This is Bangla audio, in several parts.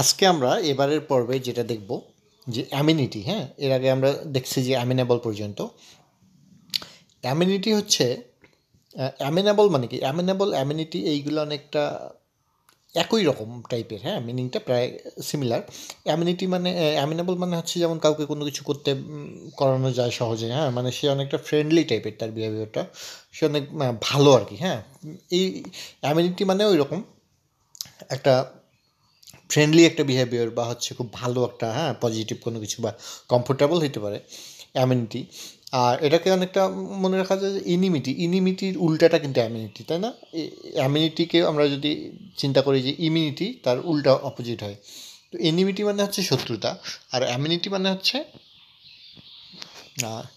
আজকে আমরা এবারের পর্বে যেটা দেখব যে অ্যামিনিটি হ্যাঁ এর আগে আমরা দেখছি যে অ্যামিনেবল পর্যন্ত অ্যামিনিটি হচ্ছে অ্যামিনেবল মানে কি অ্যামিনেবল অ্যামিনিটি এইগুলো অনেকটা একই রকম টাইপের হ্যাঁ মিনিংটা প্রায় সিমিলার অ্যামিনিটি মানে অ্যামিনেবল মানে হচ্ছে যেমন কাউকে কোনো কিছু করতে করানো যায় সহজে হ্যাঁ মানে সে অনেকটা ফ্রেন্ডলি টাইপের তার বিহেভিয়ারটা সে অনেক ভালো আর কি হ্যাঁ এই অ্যামিনিটি মানে ওই রকম একটা ফ্রেন্ডলি একটা বিহেভিয়ার বা হচ্ছে খুব ভালো একটা হ্যাঁ পজিটিভ কোনো কিছু বা কমফোর্টেবল হতে পারে অ্যামিনিটি আর এটাকে অনেকটা মনে রাখা যায় যে ইনিমিটি ইনিমিটির উল্টাটা কিন্তু অ্যামিনিটি তাই না অ্যামিনিটিকে আমরা যদি চিন্তা করি যে ইমিউনিটি তার উল্টা অপোজিট হয় তো এনিমিটি মানে হচ্ছে শত্রুতা আর অ্যামিনিটি মানে হচ্ছে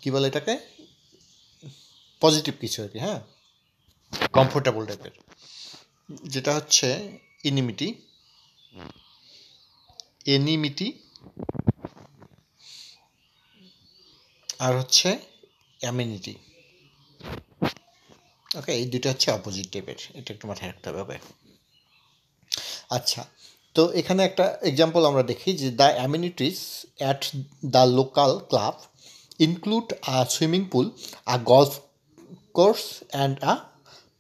কী বলে এটাকে পজিটিভ কিছু আর কি হ্যাঁ কমফোর্টেবল টাইপের যেটা হচ্ছে ইনিমিটি এনিমিটি আর হচ্ছে অ্যামিনিটি ওকে এই দুটো হচ্ছে অপোজিট টাইপের এটা একটু মাথায় রাখতে হবে আচ্ছা তো এখানে একটা এক্সাম্পল আমরা দেখি যে the amenities at the local club include a swimming pool a golf course and a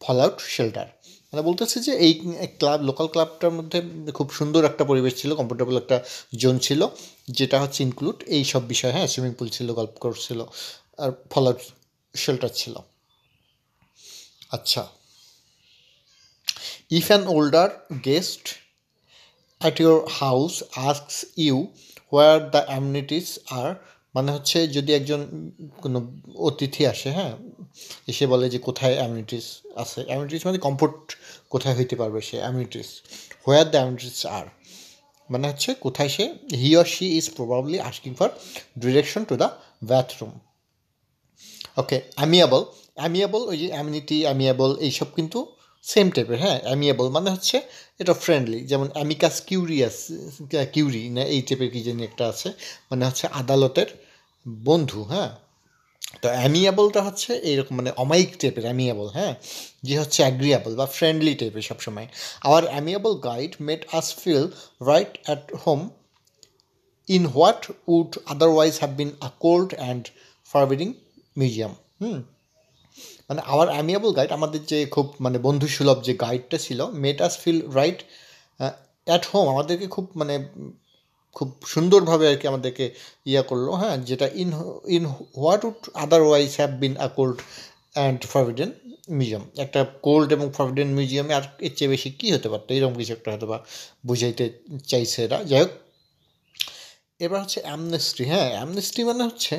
fallout shelter মানে বলতেছে যে এই ক্লাব লোকাল ক্লাবটার মধ্যে খুব সুন্দর একটা পরিবেশ ছিল কমফোর্টেবল একটা জোন ছিল যেটা হচ্ছে ইনক্লুড এই সব বিষয় হ্যাঁ সুইমিং পুল ছিল গল্প কোর্স ছিল আর ফল শেল্টার ছিল আচ্ছা if an older guest at your house asks you where the amenities are মানে হচ্ছে যদি একজন কোনো অতিথি আসে হ্যাঁ এসে বলে যে কোথায় অ্যামিউনিটিস আছে অ্যামিউনিটিস মানে কমফোর্ট কোথায় হইতে পারবে সে amenities where the amenities are মানে হচ্ছে কোথায় সে he or she is probably asking for direction to the bathroom okay amiable amiable ওই যে অ্যামিউনিটি অ্যামিয়াবল এইসব কিন্তু সেম টাইপের হ্যাঁ অ্যামিয়াবল মানে হচ্ছে এটা ফ্রেন্ডলি যেমন অ্যামিকাস কিউরিয়াস কিউরি না এই টাইপের কি জানি একটা আছে মানে হচ্ছে আদালতের বন্ধু হ্যাঁ তো অ্যামিয়াবলটা হচ্ছে এইরকম মানে অমায়িক টাইপের অ্যামিয়াবল হ্যাঁ যে হচ্ছে অ্যাগ্রিয়াবল বা ফ্রেন্ডলি টাইপের সবসময় our amiable guide made us feel right at home in what would otherwise have been a cold and forbidding museum hmm মানে আওয়ার অ্যামিয়াবল গাইড আমাদের যে খুব মানে বন্ধুসুলভ যে গাইডটা ছিল made us feel right at home আমাদেরকে খুব মানে খুব সুন্দরভাবে আর কি আমাদেরকে ইয়া করলো হ্যাঁ যেটা in in what would otherwise have been a cold and forbidden museum একটা কোল্ড এবং ফরভিডেন মিউজিয়ামে আর এর চেয়ে বেশি কী হতে পারতো এরকম কিছু একটা হয়তো বা বুঝাইতে চাইছে এরা যাই হোক এবার হচ্ছে অ্যামনেস্ট্রি হ্যাঁ অ্যামনেস্ট্রি মানে হচ্ছে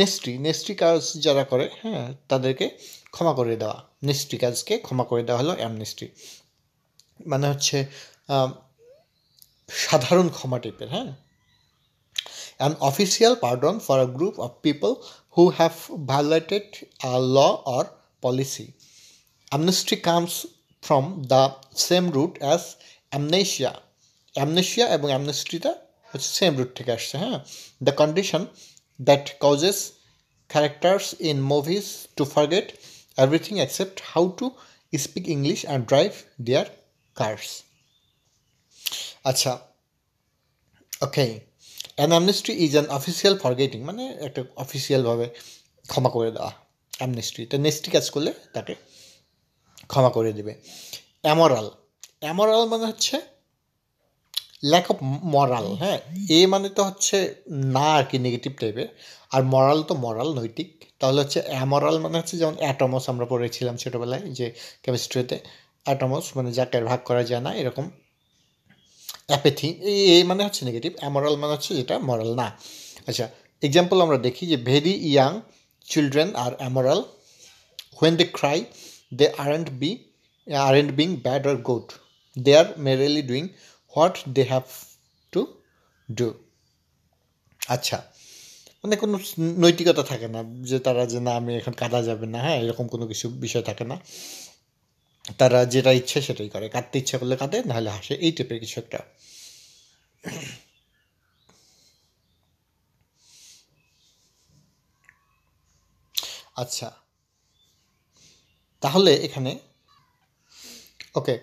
নেস্ট্রি নেস্ট্রি কাজ যারা করে হ্যাঁ তাদেরকে ক্ষমা করে দেওয়া নেস্ট্রি কাজকে ক্ষমা করে দেওয়া হলো অ্যামনেস্ট্রি মানে হচ্ছে সাধারণ ক্ষমা টাইপের হ্যাঁ an official pardon for a group of people who have violated a law or policy amnesty comes from the same root as amnesia amnesia এবং অ্যামনেস্ট্রিটা হচ্ছে সেম রুট থেকে আসছে হ্যাঁ the condition that causes characters in movies to forget everything except how to speak English and drive their cars আচ্ছা okay amnesty is an official forgetting মানে একটা অফিসিয়ালভাবে ক্ষমা করে দেওয়া অ্যামনেস্ট্রি এটা নেস্টি কাজ করলে তাকে ক্ষমা করে দেবে অ্যামোরাল অ্যামোরাল মানে হচ্ছে ল্যাক অফ মরাল হ্যাঁ এ মানে তো হচ্ছে না আর কি নেগেটিভ টাইপের আর মরাল তো মরাল নৈতিক তাহলে হচ্ছে অ্যামরাল মানে হচ্ছে যেমন অ্যাটমস আমরা পড়েছিলাম ছোটোবেলায় যে কেমিস্ট্রিতে অ্যাটমস মানে যাকে ভাগ করা যায় না এরকম অ্যাপেথি এ মানে হচ্ছে নেগেটিভ অ্যামোরাল মানে হচ্ছে যেটা মরাল না আচ্ছা এক্সাম্পল আমরা দেখি যে very young children are amoral when they cry they are and be are and being bad or good they are merely doing what they have to do আচ্ছা মানে কোনো নৈতিকতা থাকে না যে তারা যে না আমি এখন কাদা যাবে না হ্যাঁ এরকম কোনো কিছু বিষয় থাকে না তারা যেটা ইচ্ছে সেটাই করে কাঁদতে ইচ্ছে করলে কাঁদে নাহলে হাসে এই টাইপের কিছু একটা আচ্ছা তাহলে এখানে ওকে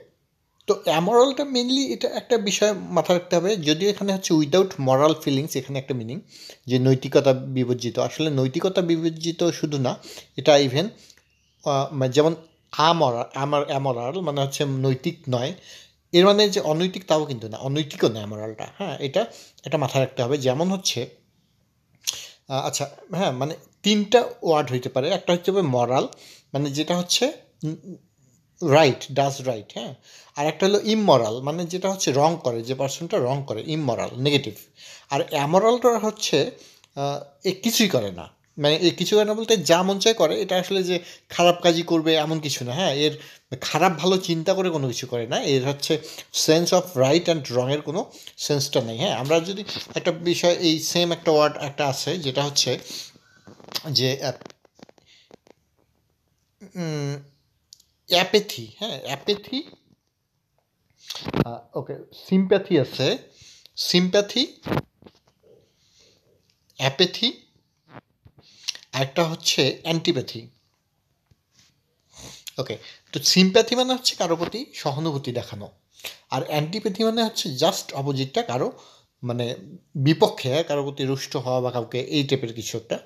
তো অ্যামোরালটা মেনলি এটা একটা বিষয় মাথায় রাখতে হবে যদিও এখানে হচ্ছে উইদাউট মরাল ফিলিংস এখানে একটা মিনিং যে নৈতিকতা বিবর্জিত আসলে নৈতিকতা বিবর্জিত শুধু না এটা ইভেন মানে যেমন আমরাল আমার অ্যামরাল মানে হচ্ছে নৈতিক নয় এর মানে যে অনৈতিক তাও কিন্তু না অনৈতিকও নয় অ্যামরালটা হ্যাঁ এটা এটা মাথায় রাখতে হবে যেমন হচ্ছে আচ্ছা হ্যাঁ মানে তিনটা ওয়ার্ড হইতে পারে একটা হচ্ছে মরাল মানে যেটা হচ্ছে রাইট ডাজ রাইট হ্যাঁ আর একটা হলো ইমরাল মানে যেটা হচ্ছে রং করে যে পার্সনটা রং করে ইমরাল নেগেটিভ আর অ্যামরালটা হচ্ছে এ কিছুই করে না মানে কিছু করে না বলতে যা মন চায় করে এটা আসলে যে খারাপ কাজই করবে এমন কিছু না হ্যাঁ এর খারাপ ভালো চিন্তা করে কোনো কিছু করে না এর হচ্ছে সেন্স অফ রাইট অ্যান্ড রঙের কোনো সেন্সটা নেই হ্যাঁ আমরা যদি একটা বিষয় এই সেম একটা ওয়ার্ড একটা আছে যেটা হচ্ছে যে অ্যাপেথি হ্যাঁ অ্যাপেথি ওকে সিম্প্যাথি আছে সিম্প্যাথি অ্যাপেথি একটা হচ্ছে অ্যান্টিপ্যাথি ওকে তো সিম্প্যাথি মানে হচ্ছে কারো প্রতি সহানুভূতি দেখানো আর অ্যান্টিপ্যাথি মানে হচ্ছে জাস্ট অপোজিটটা কারো মানে বিপক্ষে হ্যাঁ, কারো প্রতি রুষ্ট হওয়া বা কাউকে এই টাইপের কিছু একটা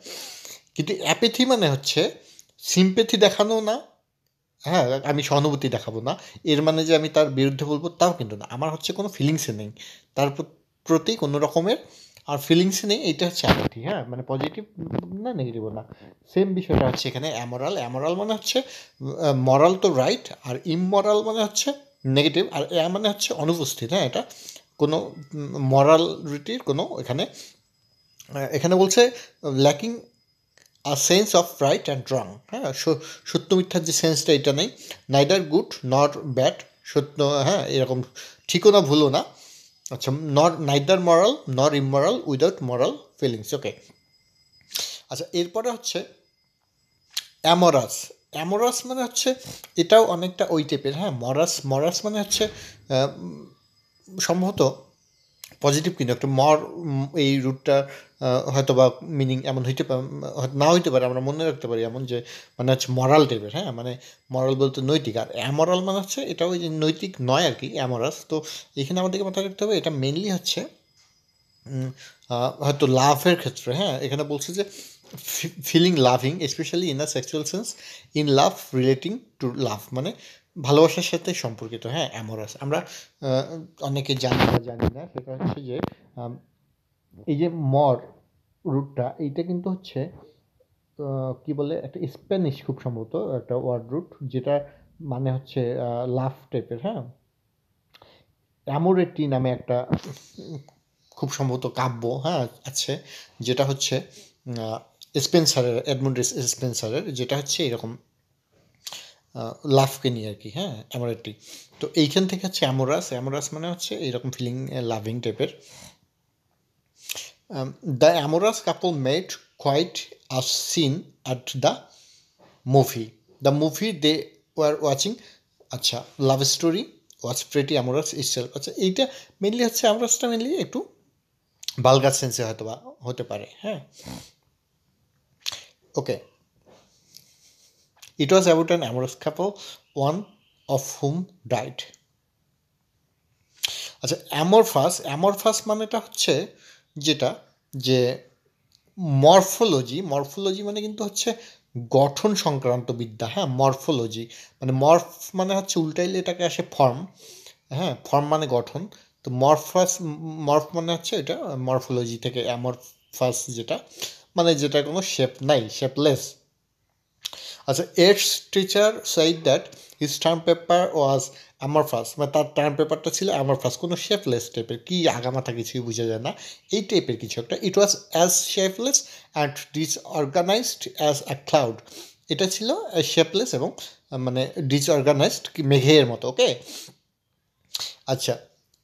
কিন্তু অ্যাপেথি মানে হচ্ছে সিম্প্যাথি দেখানো না হ্যাঁ আমি সহানুভূতি দেখাবো না এর মানে যে আমি তার বিরুদ্ধে বলবো তাও কিন্তু না আমার হচ্ছে কোনো ফিলিংসে নেই তার প্রতি কোনো রকমের আর ফিলিংস নেই এটা হচ্ছে অ্যাপাথি হ্যাঁ মানে পজিটিভ না নেগেটিভ না সেম বিষয়টা হচ্ছে এখানে অ্যামোরাল অ্যামোরাল মানে হচ্ছে মরাল তো রাইট আর ইমরাল মানে হচ্ছে নেগেটিভ আর এ মানে হচ্ছে অনুপস্থিত হ্যাঁ এটা কোনো মরালিটির কোনো এখানে এখানে বলছে lacking a sense of right and wrong হ্যাঁ সত্য মিথ্যার যে সেন্সটা এটা নেই নাইদার গুড নট ব্যাড সত্য হ্যাঁ এরকম ঠিকও না ভুলও না আচ্ছা not neither moral nor immoral without moral feelings okay আচ্ছা এরপরে হচ্ছে অ্যামোরাস অ্যামোরাস মানে হচ্ছে এটাও অনেকটা ওই টাইপের হ্যাঁ মরাস মরাস মানে হচ্ছে সম্ভবত পজিটিভ কিন্তু একটা মর এই রুটটা হয়তো বা মিনিং এমন হইতে পারে না হইতে পারে আমরা মনে রাখতে পারি এমন যে মানে হচ্ছে মরাল টাইপের হ্যাঁ মানে মরাল বলতে নৈতিক আর অ্যামরাল মানে হচ্ছে এটা ওই যে নৈতিক নয় আর কি অ্যামরাস তো এখানে আমাদেরকে মাথায় রাখতে হবে এটা মেনলি হচ্ছে হয়তো লাভের ক্ষেত্রে হ্যাঁ এখানে বলছে যে feeling loving specially in the sexual sense in love relating to love মানে ভালোবাসার সাথে সম্পর্কিত হ্যাঁ অ্যামোরাস আমরা অনেকে জানি বা জানি না সেটা হচ্ছে যে এই যে মর রুটটা এইটা কিন্তু হচ্ছে কি বলে একটা স্প্যানিশ খুব সম্ভবত একটা ওয়ার্ড রুট যেটা মানে হচ্ছে লাফ টাইপের হ্যাঁ অ্যামোরেটি নামে একটা খুব সম্ভবত কাব্য হ্যাঁ আছে যেটা হচ্ছে স্পেন্সারের এডমন্ড স্পেন্সারের যেটা হচ্ছে এরকম লাভকে নিয়ে আর কি হ্যাঁ অ্যামোরাটি তো এইখান থেকে হচ্ছে অ্যামোরাস অ্যামোরাস মানে হচ্ছে এইরকম ফিলিং লাভিং টাইপের the amorous couple made quite a scene at the movie the movie they were watching আচ্ছা love story watch pretty amorous easel আচ্ছা এইটা মেনলি হচ্ছে অ্যামোরাসটা মেনলি একটু বালগার সেন্সে হয়তো বা হতে পারে হ্যাঁ okay It was about an amorous couple, one of whom died. আচ্ছা অ্যামরফাস অ্যামরফাস মানেটা হচ্ছে যেটা যে মরফোলজি মরফোলজি মানে কিন্তু হচ্ছে গঠন সংক্রান্ত বিদ্যা হ্যাঁ মরফোলজি মানে মর্ফ মানে হচ্ছে উল্টাইলে এটাকে আসে ফর্ম হ্যাঁ ফর্ম মানে গঠন তো মরফাস মর্ফ মানে হচ্ছে এটা মরফোলজি থেকে অ্যামরফাস যেটা মানে যেটা কোনো শেপ নাই শেপলেস আচ্ছা Ed's teacher said that his term paper was আমার ফার্স্ট মানে তার টার্ম পেপারটা ছিল আমার ফার্স্ট কোনো শেফলেস টাইপের কী আগামাথা কিছুই বোঝা যায় না এই টাইপের কিছু একটা it was as shapeless and disorganised as a cloud এটা ছিল শেপলেস এবং মানে ডিসঅর্গানাইজড মেঘের মতো ওকে আচ্ছা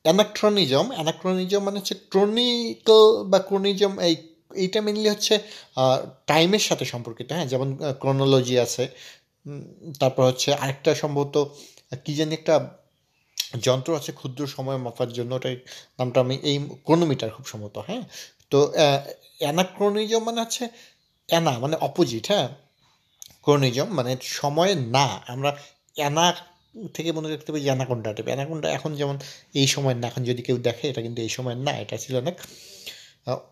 অ্যানাক্ট্রনিজম অ্যানাক্ট্রনিজম মানে হচ্ছে ক্রনিকল বা ক্রনিজম এই এইটা মেনলি হচ্ছে টাইমের সাথে সম্পর্কিত হ্যাঁ যেমন ক্রোনোলজি আছে তারপর হচ্ছে আরেকটা সম্ভবত কী জানি একটা যন্ত্র আছে ক্ষুদ্র সময় মাপার জন্য ওটাই নামটা আমি এই ক্রোনোমিটার খুব সম্ভবত হ্যাঁ তো অ্যানাক্রোনিজম মানে হচ্ছে অ্যানা মানে অপোজিট হ্যাঁ ক্রোনিজম মানে সময় না আমরা অ্যানা থেকে মনে রাখতে পারি অ্যানাকোন্ডা টাইপ অ্যানাকোন্ডা এখন যেমন এই সময় না এখন যদি কেউ দেখে এটা কিন্তু এই সময় না এটা ছিল অনেক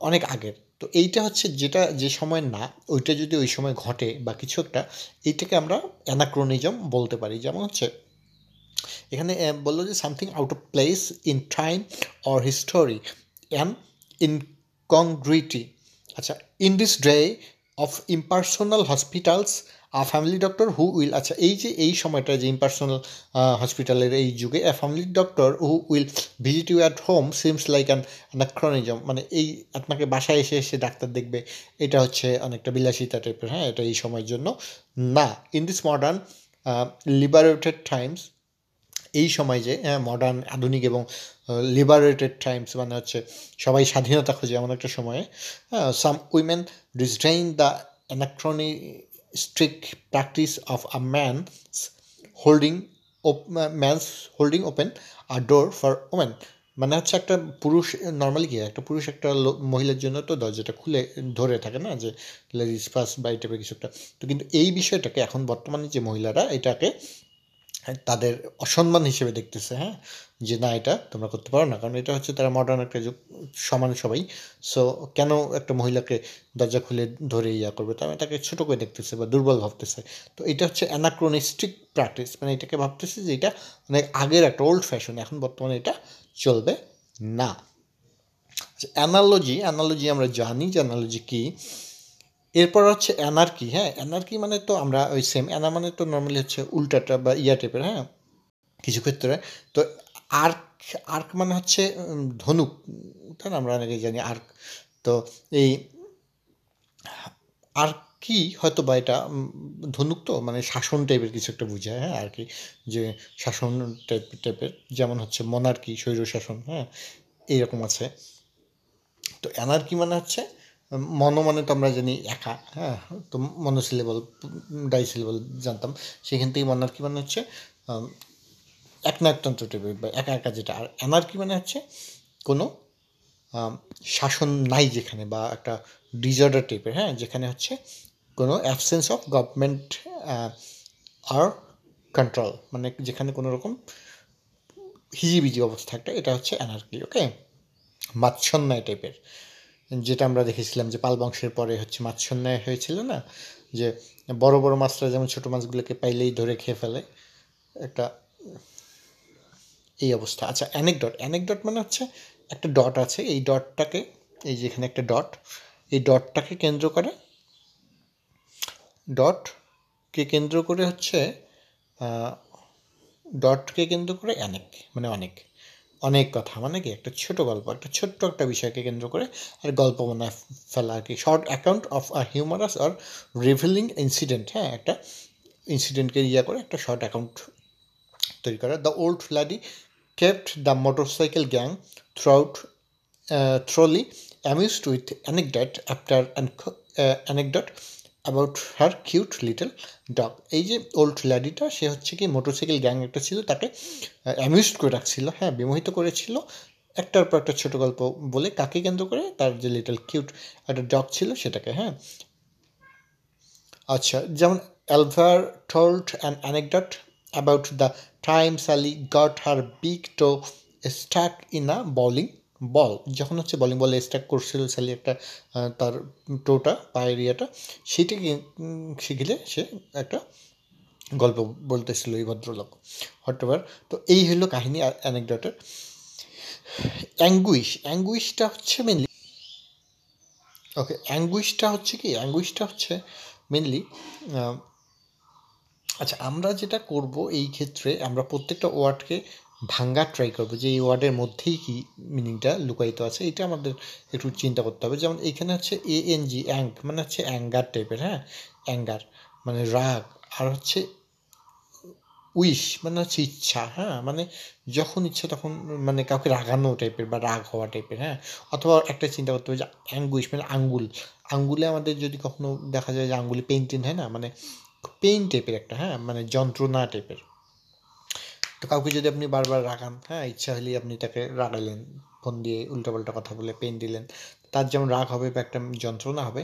অনেক আগের তো এইটা হচ্ছে যেটা যে সময় না ওইটা যদি ওই সময় ঘটে বা কিছু একটা এইটাকে আমরা অ্যানাক্রোনিজম বলতে পারি যেমন হচ্ছে এখানে বললো যে something out of place in time or history and incongruity আচ্ছা in this day of impersonal hospitals family doctor who will আচ্ছা এই যে এই সময়টা যে ইম্পার্সোনাল হসপিটালের এই যুগে a family doctor who will visit you at home seems like an anachronism মানে এই আপনাকে বাসায় এসে এসে ডাক্তার দেখবে এটা হচ্ছে অনেকটা বিলাসিতা টাইপের হ্যাঁ এটা এই সময়ের জন্য না in this modern liberated times এই সময় যে হ্যাঁ মডার্ন আধুনিক এবং লিবারেটেড টাইমস মানে হচ্ছে সবাই স্বাধীনতা খোঁজে এমন একটা সময়ে হ্যাঁ some women design the anachrony strict practice of a man's holding op, uh, man's holding open a door for women মানে হচ্ছে একটা পুরুষ নর্মালি কি একটা পুরুষ একটা মহিলার জন্য তো দরজাটা খুলে ধরে থাকে না যে লেডিস ফার্স্ট বা এই টাইপের কিছু একটা তো কিন্তু এই বিষয়টাকে এখন বর্তমানে যে মহিলারা এটাকে হ্যাঁ, তাদের অসম্মান হিসেবে দেখতেছে হ্যাঁ যে না এটা তোমরা করতে পারো না কারণ এটা হচ্ছে তারা মডার্ন একটা যুগ সমান সবাই সো কেন একটা মহিলাকে দরজা খুলে ধরে ইয়া করবে তারা তাকে ছোটো করে দেখতেছে বা দুর্বল ভাবতেছে তো এটা হচ্ছে অ্যানাক্রোনিস্টিক প্র্যাকটিস মানে এটাকে ভাবতেছে যে এটা অনেক মানে আগের একটা ওল্ড ফ্যাশন এখন বর্তমানে এটা চলবে না অ্যানালজি আচ্ছা, অ্যানালজি আমরা জানি যে অ্যানালজি কী এরপর হচ্ছে অ্যানার্কি হ্যাঁ অ্যানার্কি মানে তো আমরা ওই সেম অ্যানা মানে তো নর্মালি হচ্ছে উল্টাটা বা ইয়া টাইপের হ্যাঁ কিছু ক্ষেত্রে তো আর্ক আর্ক মানে হচ্ছে ধনুক তাই না আমরা অনেকেই জানি আর্ক তো এই আর্কি কি হয়তো বা এটা ধনুক তো মানে শাসন টাইপের কিছু একটা বোঝায় হ্যাঁ আর কি যে শাসন টাইপ টাইপের যেমন হচ্ছে মনার্কি শৈর শাসন হ্যাঁ এইরকম আছে তো অ্যানার্কি মানে হচ্ছে মনো মানে তো আমরা জানি একা হ্যাঁ তো মনোসিলেবল ডাইসিলেবল জানতাম সেখান থেকে মনার্কি মানে হচ্ছে একনায়কতন্ত্র টাইপের বা একা একা যেটা আর অ্যানার্কি মানে হচ্ছে কোনো শাসন নাই যেখানে বা একটা ডিজার্ডার টাইপের হ্যাঁ যেখানে হচ্ছে কোনো absence of government or control মানে যেখানে কোনো রকম হিজিবিজি অবস্থা একটা এটা হচ্ছে অ্যানার্কি ওকে মাচ্ছন্যায় টাইপের যেটা আমরা দেখেছিলাম যে পাল বংশের পরে হচ্ছে সন্ন্যায় হয়েছিল না যে বড় বড় মাছরা যেমন ছোটো মাছগুলোকে পাইলেই ধরে খেয়ে ফেলে একটা এই অবস্থা আচ্ছা ডট অ্যানেক ডট মানে হচ্ছে একটা ডট আছে এই ডটটাকে এই যে এখানে একটা ডট এই ডটটাকে কেন্দ্র করে ডটকে কেন্দ্র করে হচ্ছে ডটকে কেন্দ্র করে অ্যানেক মানে অনেক অনেক কথা মানে কি একটা ছোট গল্প একটা ছোট্ট একটা বিষয়কে কেন্দ্র করে আর গল্প মনে ফেলা আর কি short account of a humorous আর রিভিলিং ইনসিডেন্ট হ্যাঁ একটা ইনসিডেন্টকে ইয়া করে একটা শর্ট অ্যাকাউন্ট তৈরি করা the old lady kept the motorcycle gang throughout thoroughly amused with anecdote after anecdote about her cute little dog এই যে ওল্ড ল্যাডিটা সে হচ্ছে কি মোটরসাইকেল গ্যাং একটা ছিল তাকে অ্যামিউজড করে রাখছিল হ্যাঁ বিমোহিত করেছিল একটার পর একটা ছোটো গল্প বলে কাকে কেন্দ্র করে তার যে লিটল কিউট একটা ডগ ছিল সেটাকে হ্যাঁ আচ্ছা যেমন Alvar told an anecdote about the time Sally got her big toe stuck in a bowling ball যখন হচ্ছে বলিং বলে স্ট্রাক করছিল স্যালি একটা তার টোটা পা এরিয়াটা সেইটা শিখলে সে একটা গল্প বলতেছিল এই ভদ্রলোক হটএভার তো এই হলো কাহিনী অ্যানেকডটের অ্যাঙ্গুইশ অ্যাঙ্গুইশটা হচ্ছে মেনলি ওকে অ্যাঙ্গুইশটা হচ্ছে কি অ্যাঙ্গুইশটা হচ্ছে মেনলি আচ্ছা আমরা যেটা করব এই ক্ষেত্রে আমরা প্রত্যেকটা ওয়ার্ডকে ভাঙ্গা ট্রাই করবো যে এই ওয়ার্ডের মধ্যেই কি মিনিংটা লুকায়িত আছে এটা আমাদের একটু চিন্তা করতে হবে যেমন এখানে হচ্ছে এ এন জি অ্যাং মানে হচ্ছে অ্যাঙ্গার টাইপের হ্যাঁ অ্যাঙ্গার মানে রাগ আর হচ্ছে উইশ মানে হচ্ছে ইচ্ছা হ্যাঁ মানে যখন ইচ্ছা তখন মানে কাউকে রাগানো টাইপের বা রাগ হওয়া টাইপের হ্যাঁ অথবা একটা চিন্তা করতে হবে যে অ্যাঙ্গুইস মানে আঙ্গুল আঙ্গুলে আমাদের যদি কখনো দেখা যায় যে আঙ্গুলে পেইন্টিং হয় না মানে পেইন টাইপের একটা হ্যাঁ মানে যন্ত্রণা টাইপের তো কাউকে যদি আপনি বারবার রাগান হ্যাঁ ইচ্ছা হলেই আপনি তাকে রাগালেন ফোন দিয়ে পাল্টা কথা বলে পেন দিলেন তার যেমন রাগ হবে বা একটা যন্ত্রণা হবে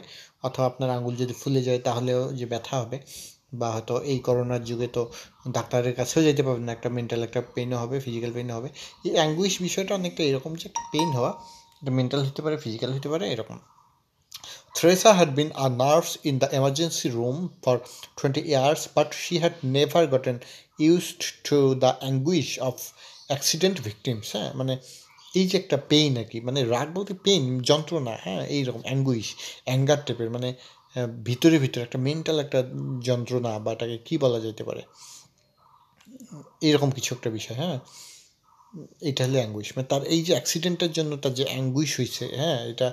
অথবা আপনার আঙুল যদি ফুলে যায় তাহলেও যে ব্যথা হবে বা হয়তো এই করোনার যুগে তো ডাক্তারের কাছেও যেতে পারবেন না একটা মেন্টাল একটা পেনও হবে ফিজিক্যাল পেনও হবে এই অ্যাঙ্গুইশ বিষয়টা অনেকটা এরকম যে একটা পেন হওয়া এটা মেন্টাল হতে পারে ফিজিক্যাল হতে পারে এরকম Theresa had been a nurse in the emergency room for 20 years, but she had never gotten used to the anguish of accident victims হ্যাঁ মানে এই যে একটা পেইন আর কি মানে রাগ বলতে পেইন যন্ত্রণা হ্যাঁ এইরকম অ্যাঙ্গুইশ অ্যাঙ্গার টাইপের মানে ভিতরে ভিতরে একটা মেন্টাল একটা যন্ত্রণা বা এটাকে কী বলা যেতে পারে এরকম কিছু একটা বিষয় হ্যাঁ এটা হলে অ্যাঙ্গুইশ মানে তার এই যে অ্যাক্সিডেন্টের জন্য তার যে অ্যাঙ্গুইশ হয়েছে হ্যাঁ এটা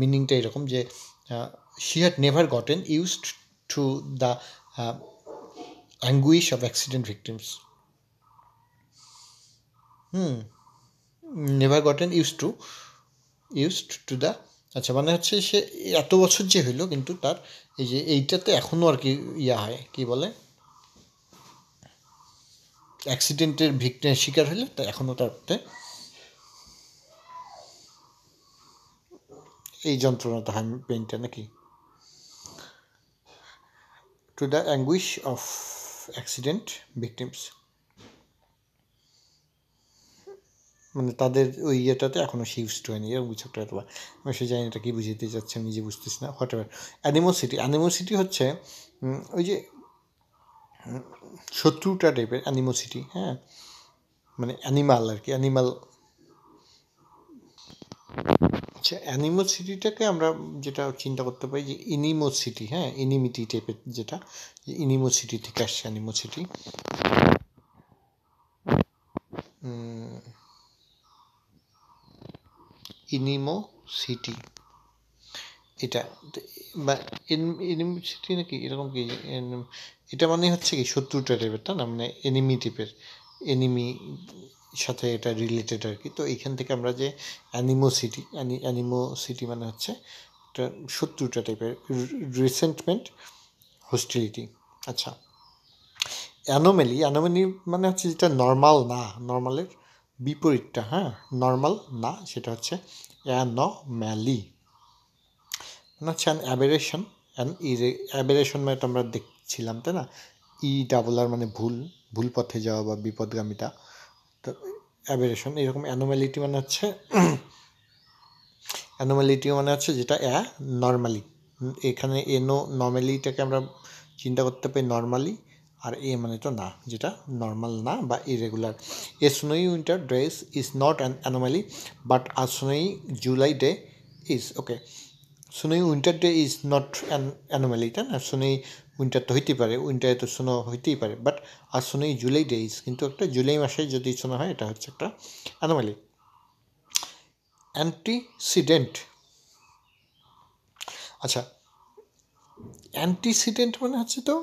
মিনিংটা এরকম যে Uh, she had never gotten used to the uh, anguish of accident victims. Hmm never gotten use to used to the আচ্ছা মানে হচ্ছে সে এত বছর যে হইলো কিন্তু তার এই যে এইটাতে এখনও আর কি ইয়া হয় কি বলে অ্যাক্সিডেন্টের ভিক্টিম শিকার হলে তা এখনও তারতে এই যন্ত্রণাটা তাহার পেনটা নাকি to the anguish of accident victims মানে তাদের ওই ইয়েটাতে এখনও শিফট হয়নি এরকম কিছু একটা হয়তো আমি সে জানি এটা কী বুঝিয়ে দিতে চাচ্ছি আমি নিজে বুঝতেছি না হোয়াট এভার অ্যানিমোসিটি অ্যানিমোসিটি হচ্ছে ওই যে শত্রুটা টাইপের অ্যানিমোসিটি হ্যাঁ মানে অ্যানিমাল আর কি অ্যানিমাল আচ্ছা অ্যানিমোসিটিটাকে আমরা যেটা চিন্তা করতে পারি যে ইনিমোসিটি হ্যাঁ ইনিমিটি টাইপের যেটা যে ইনিমোসিটি থেকে আসছে অ্যানিমোসিটি সিটি এটা বা এনিমিসিটি নাকি এরকম কি এটা মানে হচ্ছে কি শত্রুটা টাইপের তা না মানে এনিমি টাইপের এনিমি সাথে এটা রিলেটেড আর কি তো এইখান থেকে আমরা যে অ্যানিমোসিটি অ্যানিমোসিটি মানে হচ্ছে একটা শত্রুটা টাইপের রিসেন্টমেন্ট হোস্টিলিটি আচ্ছা অ্যানোমেলি অ্যানোমেলি মানে হচ্ছে যেটা নর্মাল না নর্মালের বিপরীতটা হ্যাঁ নর্মাল না সেটা হচ্ছে অ্যানোম্যালি মানে হচ্ছে অ্যান অ্যাবেরেশন অ্যান ইরে অ্যাবেরেশন মানে আমরা দেখছিলাম তাই না ই ডাবল আর মানে ভুল ভুল পথে যাওয়া বা বিপদগামিতা তো অ্যাবেরেশন এরকম অ্যানোমালিটি মানে হচ্ছে অ্যানোমালিটি মানে হচ্ছে যেটা অ্যা নর্মালি এখানে এনো নর্মালিটাকে আমরা চিন্তা করতে পারি নর্মালি আর এ মানে তো না যেটা নর্মাল না বা irregular a snowy winter dress is not an anomaly but a snowy July day is okay snowy winter day is not an anomaly তাই না স্নোই উইন্টার তো হইতেই পারে উইন্টারে তো স্নো হইতেই পারে বাট আর স্নো এই জুলাই ডেইজ কিন্তু একটা জুলাই মাসে যদি স্নো হয় এটা হচ্ছে একটা অ্যানোমালি অ্যান্টিসিডেন্ট আচ্ছা অ্যান্টিসিডেন্ট মানে হচ্ছে তো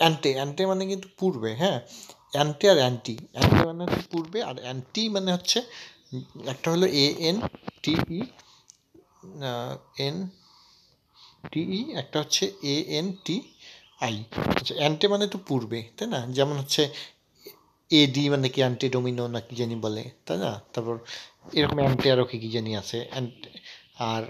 অ্যান্টে অ্যান্টে মানে কিন্তু পূর্বে হ্যাঁ অ্যান্টে আর অ্যান্টি অ্যান্টি মানে হচ্ছে পূর্বে আর অ্যান্টি মানে হচ্ছে একটা হলো এ এন টিই এন টিই একটা হচ্ছে এ এন টি আই আচ্ছা অ্যান্টে মানে তো পূর্বে তাই না যেমন হচ্ছে এডি মানে কি অ্যান্টি ডোমিনো না কি জানি বলে তাই না তারপর এরকম অ্যান্টি আরও কি কী জানি আছে আর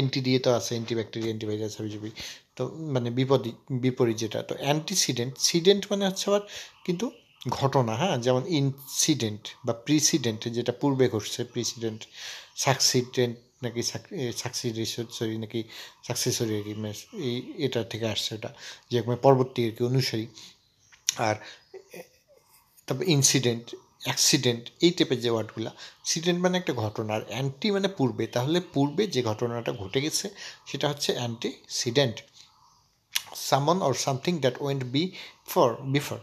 এন্টি দিয়ে তো আছে অ্যান্টিব্যাকটেরিয়া অ্যান্টিভাইরাস হাবিজাবি তো মানে বিপদ বিপরীত যেটা তো অ্যান্টিসিডেন্ট সিডেন্ট মানে হচ্ছে আবার কিন্তু ঘটনা হ্যাঁ যেমন ইনসিডেন্ট বা প্রিসিডেন্ট যেটা পূর্বে ঘটছে প্রিসিডেন্ট সাকসিডেন্ট নাকি সরি নাকি সাকসেসরি আর কি এই এটা থেকে আসছে ওটা যে পরবর্তী আর কি অনুসারী আর তারপর ইনসিডেন্ট অ্যাক্সিডেন্ট এই টাইপের যে ওয়ার্ডগুলো সিডেন্ট মানে একটা ঘটনা আর অ্যান্টি মানে পূর্বে তাহলে পূর্বে যে ঘটনাটা ঘটে গেছে সেটা হচ্ছে antecedent someone or something that went before before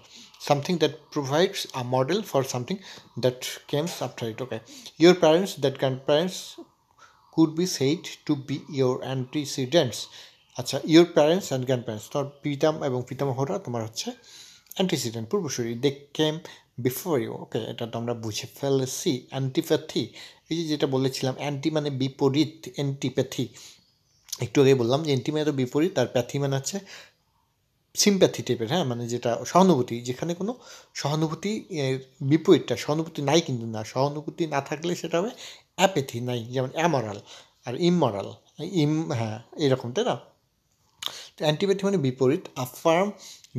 something that provides a model for something that comes after it okay your parents that grandparents could be said to be your antecedents আচ্ছা your parents and grandparents তোমার পিতাম এবং পিতামহরা তোমার হচ্ছে অ্যান্টিসিডেন্ট পূর্বসূরি they came before you okay এটা তো আমরা বুঝে ফেলেছি অ্যান্টিপ্যাথি এই যে যেটা বলেছিলাম অ্যান্টি মানে বিপরীত অ্যান্টিপ্যাথি একটু আগে বললাম যে অ্যান্টি মানে তো বিপরীত তার প্যাথি মানে হচ্ছে সিম্প্যাথি টাইপের হ্যাঁ মানে যেটা সহানুভূতি যেখানে কোনো সহানুভূতি বিপরীতটা সহানুভূতি নাই কিন্তু না সহানুভূতি না থাকলে সেটা হবে অ্যাপেথি নাই যেমন অ্যামরাল আর ইমরাল ইম হ্যাঁ এরকম তাই না তো অ্যান্টিপ্যাথি মানে বিপরীত আফার্ম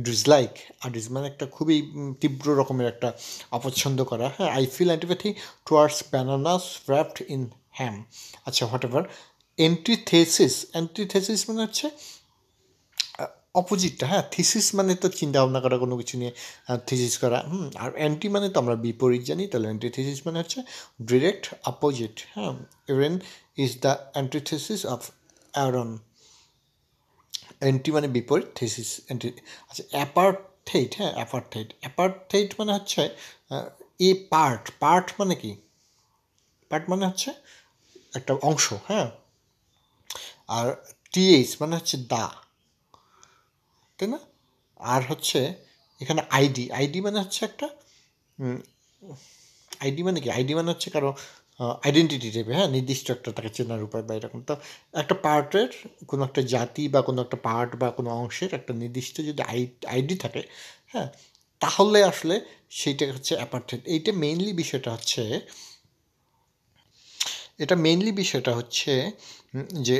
ডিসলাইক আর ডিস মানে একটা খুবই তীব্র রকমের একটা অপছন্দ করা হ্যাঁ I feel antipathy towards bananas wrapped in ham আচ্ছা হোয়াট এভার অ্যান্টিথেসিস অ্যান্টিথেসিস মানে হচ্ছে অপোজিটটা হ্যাঁ থিসিস মানে তো চিন্তা ভাবনা করা কোনো কিছু নিয়ে থিসিস করা হুম আর অ্যান্টি মানে তো আমরা বিপরীত জানি তাহলে অ্যান্টিথিসিস মানে হচ্ছে ডিরেক্ট অপোজিট হ্যাঁ even is the antithesis of Aaron anti মানে বিপরীত থিসিস অ্যান্টি আচ্ছা অ্যাপার্থেইট হ্যাঁ অ্যাপার্থেইট অ্যাপার্থেইট মানে হচ্ছে এ পার্ট পার্ট মানে কি পার্ট মানে হচ্ছে একটা অংশ হ্যাঁ আর টিএইচ মানে হচ্ছে দা তাই না আর হচ্ছে এখানে আইডি আইডি মানে হচ্ছে একটা আইডি মানে কি আইডি মানে হচ্ছে কারো আইডেন্টিটি দেবে হ্যাঁ নির্দিষ্ট একটা তাকে চেনার উপায় বা এরকম তো একটা পার্টের কোনো একটা জাতি বা কোনো একটা পার্ট বা কোনো অংশের একটা নির্দিষ্ট যদি আইডি থাকে হ্যাঁ তাহলে আসলে সেইটা হচ্ছে অ্যাপার্টেড এইটা মেইনলি বিষয়টা হচ্ছে এটা মেইনলি বিষয়টা হচ্ছে যে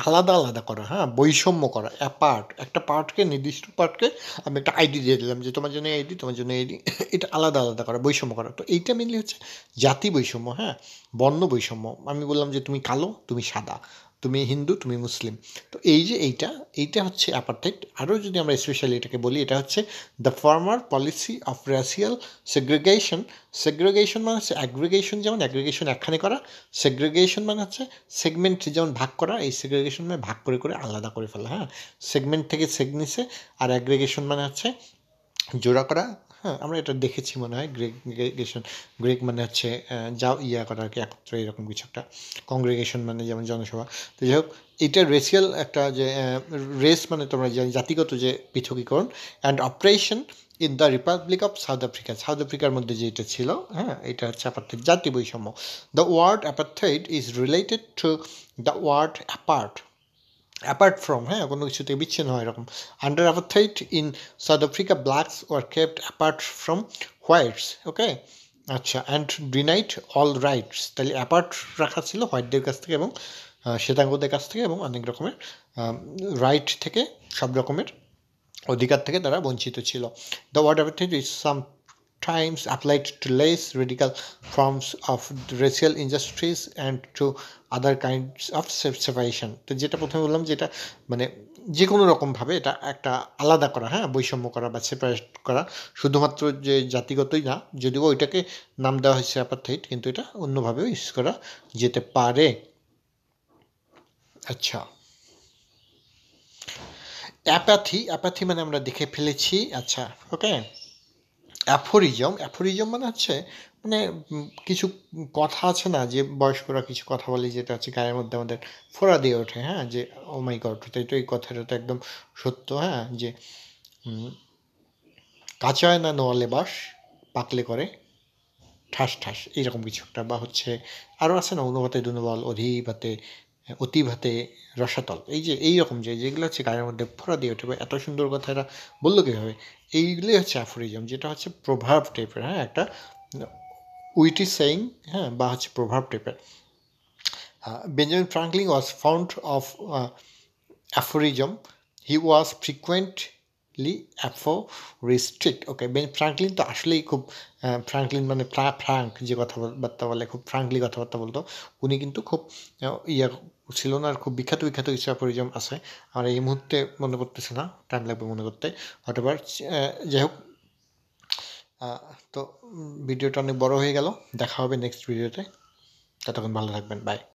আলাদা আলাদা করা হ্যাঁ বৈষম্য করা পার্ট একটা পার্টকে নির্দিষ্ট পার্টকে আমি একটা আইডি দিয়ে দিলাম যে তোমার জন্য আইডি তোমার জন্য আইডি এটা আলাদা আলাদা করা বৈষম্য করা তো এইটা মেনলি হচ্ছে জাতি বৈষম্য হ্যাঁ বর্ণ বৈষম্য আমি বললাম যে তুমি কালো তুমি সাদা তুমি হিন্দু তুমি মুসলিম তো এই যে এইটা এইটা হচ্ছে অ্যাপার্টাইড আরও যদি আমরা স্পেশালি এটাকে বলি এটা হচ্ছে the former policy of racial segregation segregation মানে হচ্ছে অ্যাগ্রিগেশন যেমন অ্যাগ্রিগেশন একখানে করা সেগ্রিগেশন মানে হচ্ছে সেগমেন্ট যেমন ভাগ করা এই সেগ্রিগেশন মানে ভাগ করে করে আলাদা করে ফেলা হ্যাঁ সেগমেন্ট থেকে সেগনিসে আর অ্যাগ্রিগেশন মানে হচ্ছে জোড়া করা হ্যাঁ আমরা এটা দেখেছি মনে হয় গ্রেগ্রেগেশন গ্রেগ মানে হচ্ছে যাও ইয়া করা আর কি একত্রে এরকম কিছু একটা কংগ্রেগেশন মানে যেমন জনসভা তো যাই হোক এটা রেসিয়াল একটা যে রেস মানে তোমরা জাতিগত যে পৃথকীকরণ and operation in the Republic of South Africa South আফ্রিকার মধ্যে যেটা ছিল হ্যাঁ এটা হচ্ছে অ্যাপার্থেড জাতি বৈষম্য the word apartheid is related to the word apart apart from হ্যাঁ কোনো কিছু থেকে বিচ্ছিন্ন হয় এরকম under apartheid in South Africa blacks were kept apart from whites okay আচ্ছা অ্যান্ড ডিনাইট অল রাইটস তাহলে অ্যাপার্ট রাখা ছিল হোয়াইটদের কাছ থেকে এবং শ্বেতাঙ্গদের কাছ থেকে এবং অনেক রকমের রাইট থেকে সব রকমের অধিকার থেকে তারা বঞ্চিত ছিল the word apartheid is some times applied to less radical forms of racial injustice and to other kinds of separation তো যেটা প্রথমে বললাম যেটা মানে যে কোনো রকমভাবে এটা একটা আলাদা করা হ্যাঁ বৈষম্য করা বা সেপারেট করা শুধুমাত্র যে জাতিগতই না যদিও ওইটাকে নাম দেওয়া হয়েছে অ্যাপার্থাইট কিন্তু এটা অন্যভাবেও ইউজ করা যেতে পারে আচ্ছা অ্যাপ্যাথি অ্যাপ্যাথি মানে আমরা দেখে ফেলেছি আচ্ছা ওকে অ্যাফোরিজম অ্যাফোরিজম মানে হচ্ছে মানে কিছু কথা আছে না যে বয়স্করা কিছু কথা বলে যেটা হচ্ছে গায়ের মধ্যে আমাদের ফোড়া দিয়ে ওঠে হ্যাঁ যে ও মাই গড তাই তো এই কথাটা তো একদম সত্য হ্যাঁ যে কাঁচায় না নোয়ালে বাস পাকলে করে ঠাস ঠাস এইরকম কিছু একটা বা হচ্ছে আরও আছে না অনুবাতে দুনবল অধিপাতে অতিভাতে রসাতল এই যে এই রকম যে যেগুলো হচ্ছে গায়ের মধ্যে ফোড়া দিয়ে ওঠে এত সুন্দর কথা এরা বললো কীভাবে এইগুলোই হচ্ছে অ্যাফোরিজম যেটা হচ্ছে প্রভাব টাইপের হ্যাঁ একটা উইট উইটি সেইং হ্যাঁ বা হচ্ছে প্রভাব টাইপের Benjamin Franklin was found of aphorism he was frequently aphoristic okay Ben Franklin তো আসলেই খুব ফ্রাঙ্কলিন মানে ফ্রা ফ্রাঙ্ক যে কথাবার্তা বলে খুব ফ্রাঙ্কলি কথাবার্তা বলতো উনি কিন্তু খুব ইয়া ছিল আর খুব বিখ্যাত বিখ্যাত কিছু প্রয়োজন আছে আর এই মুহূর্তে মনে করতেছে না টাইম লাগবে মনে করতে হয়তো যাই হোক তো ভিডিওটা অনেক বড় হয়ে গেল দেখা হবে নেক্সট ভিডিওতে ততক্ষণ ভালো থাকবেন বাই